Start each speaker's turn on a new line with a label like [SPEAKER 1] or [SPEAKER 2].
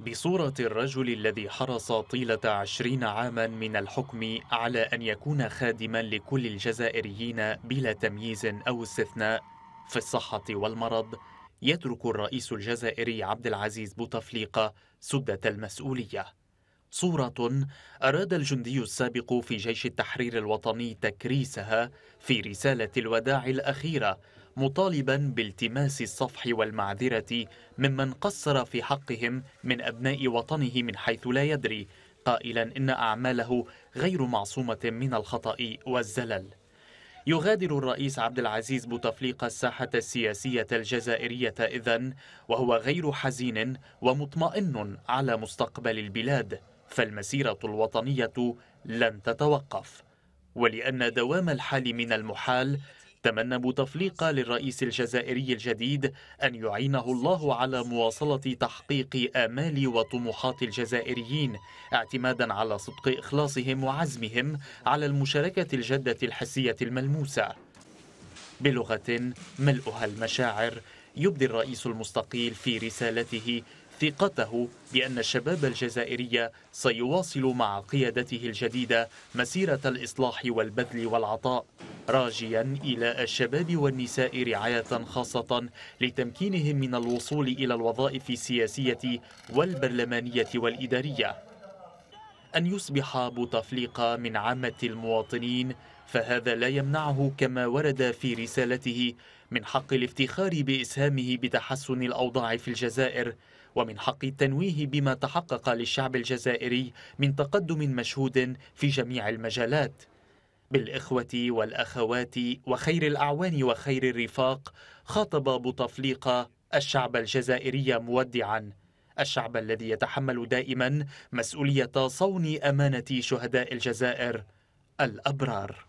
[SPEAKER 1] بصورة الرجل الذي حرص طيلة عشرين عاما من الحكم على أن يكون خادما لكل الجزائريين بلا تمييز أو استثناء في الصحة والمرض يترك الرئيس الجزائري عبد العزيز بوتفليقة سدة المسؤولية صورة أراد الجندي السابق في جيش التحرير الوطني تكريسها في رسالة الوداع الأخيرة مطالبا بالتماس الصفح والمعذرة ممن قصر في حقهم من أبناء وطنه من حيث لا يدري قائلا إن أعماله غير معصومة من الخطأ والزلل يغادر الرئيس عبد العزيز بوتفليقة الساحة السياسية الجزائرية إذن وهو غير حزين ومطمئن على مستقبل البلاد فالمسيرة الوطنية لن تتوقف ولأن دوام الحال من المحال تمنى بوتفليقة للرئيس الجزائري الجديد أن يعينه الله على مواصلة تحقيق آمال وطموحات الجزائريين اعتمادا على صدق إخلاصهم وعزمهم على المشاركة الجدة الحسية الملموسة بلغة ملؤها المشاعر يبدي الرئيس المستقيل في رسالته ثقته بأن الشباب الجزائري سيواصل مع قيادته الجديدة مسيرة الإصلاح والبذل والعطاء راجيا إلى الشباب والنساء رعاية خاصة لتمكينهم من الوصول إلى الوظائف السياسية والبرلمانية والإدارية أن يصبح بوتفليقة من عامة المواطنين فهذا لا يمنعه كما ورد في رسالته من حق الافتخار بإسهامه بتحسن الأوضاع في الجزائر ومن حق التنويه بما تحقق للشعب الجزائري من تقدم مشهود في جميع المجالات بالإخوة والأخوات وخير الأعوان وخير الرفاق خاطب بوتفليقة الشعب الجزائري مودعا الشعب الذي يتحمل دائما مسؤولية صون أمانة شهداء الجزائر الأبرار